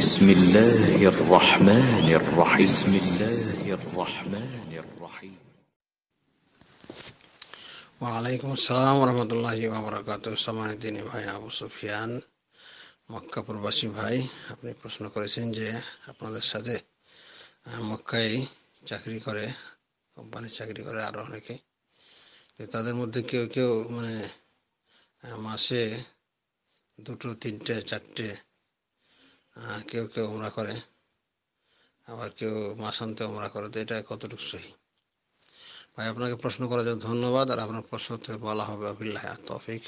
بسم الله الرحمن الرحيم بسم الله الرحمن الرحيم ওয়ালাইকুম আসসালাম রহমতুল্লাহি ওবরাকাত সময় দিনী ভাই আবু সুফিয়ান মক্কা প্রবাসী ভাই আপনি প্রশ্ন করেছেন যে আপনাদের সাথে মক্কায় চাকরি করে কোম্পানির চাকরি করে আরও অনেকে তাদের মধ্যে কেউ কেউ মানে মাসে দুটো তিনটে চারটে হ্যাঁ, কেউ কেউ ওমরা করে আবার কেউ মাসান্তে ওমরা করে তো এটা কতটুকু সহি ভাই আপনাকে প্রশ্ন করার জন্য ধন্যবাদ আর আপনার প্রশ্নতে বলা হবে আবিল্লাহ তফিক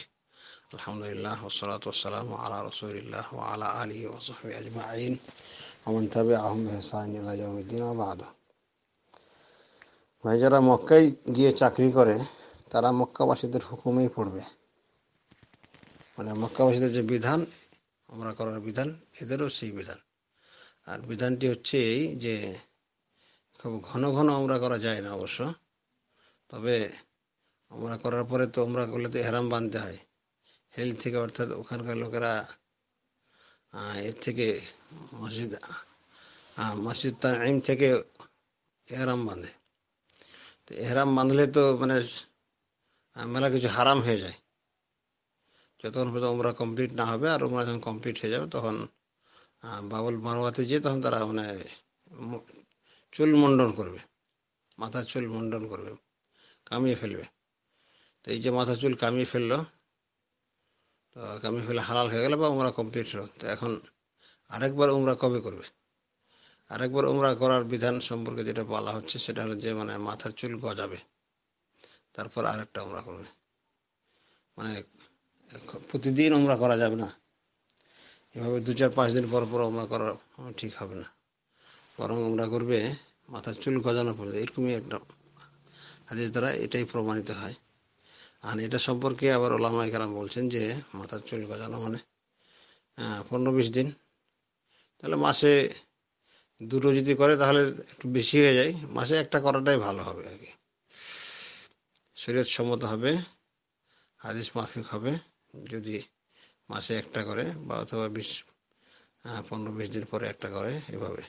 আলহামদুলিল্লাহ ওসলাত ওসালাম আলা রসুলিল্লাহ আলা আলী আজমা আজমাইন আমন তবে আহম হেসাইন আবাদ ভাই যারা মক্কায় গিয়ে চাকরি করে তারা মক্কাবাসীদের হুকুমেই পড়বে মানে মক্কাবাসীদের যে বিধান আমরা করার বিধান এদেরও সেই বিধান আর বিধানটি হচ্ছে এই যে খুব ঘন ঘন আমরা করা যায় না অবশ্য তবে আমরা করার পরে তো আমরা করলে তো হেরাম বাঁধতে হয় হেল থেকে অর্থাৎ ওখানকার লোকেরা এর থেকে মসজিদ মসজিদ তার আইন থেকে এহরাম বাঁধে তো এহরাম বাঁধলে তো মানে মেলা কিছু হারাম হয়ে যায় যতক্ষণ পর্যন্ত ওমরা কমপ্লিট না হবে আর ওমরা যখন কমপ্লিট হয়ে যাবে তখন বাবুল মারোয়াতে যেয়ে তখন তারা মানে চুল মুন্ডন করবে মাথার চুল মুন্ডন করবে কামিয়ে ফেলবে তো এই যে মাথা চুল কামিয়ে ফেললো তো কামিয়ে ফেলে হালাল হয়ে গেল বা ওমরা কমপ্লিট হলো তো এখন আরেকবার ওমরা কবে করবে আরেকবার ওমরা করার বিধান সম্পর্কে যেটা বলা হচ্ছে সেটা হলো যে মানে মাথার চুল গজাবে তারপর আরেকটা ওমরা করবে মানে প্রতিদিন ওমরা করা যাবে না এভাবে দু চার পাঁচ দিন পর পর ওমরা করা ঠিক হবে না বরং ওমরা করবে মাথার চুল গজানো পড়বে এরকমই একটা হাদিস দ্বারা এটাই প্রমাণিত হয় আর এটা সম্পর্কে আবার ওলামা একরাম বলছেন যে মাথার চুল গজানো মানে পনেরো বিশ দিন তাহলে মাসে দুটো যদি করে তাহলে একটু বেশি হয়ে যায় মাসে একটা করাটাই ভালো হবে আর কি শরীর সম্মত হবে হাদিস মাফিক হবে যদি মাসে একটা করে বা অথবা বিশ পনেরো বিশ দিন পরে একটা করে এভাবে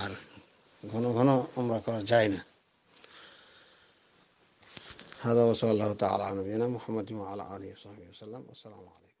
আর ঘন ঘন আমরা করা যায় না হাজার আল্লাহ তালা নবীনা মোহাম্মদ আল্লাহ আলী আসসালাম আসসালামু আলাইকুম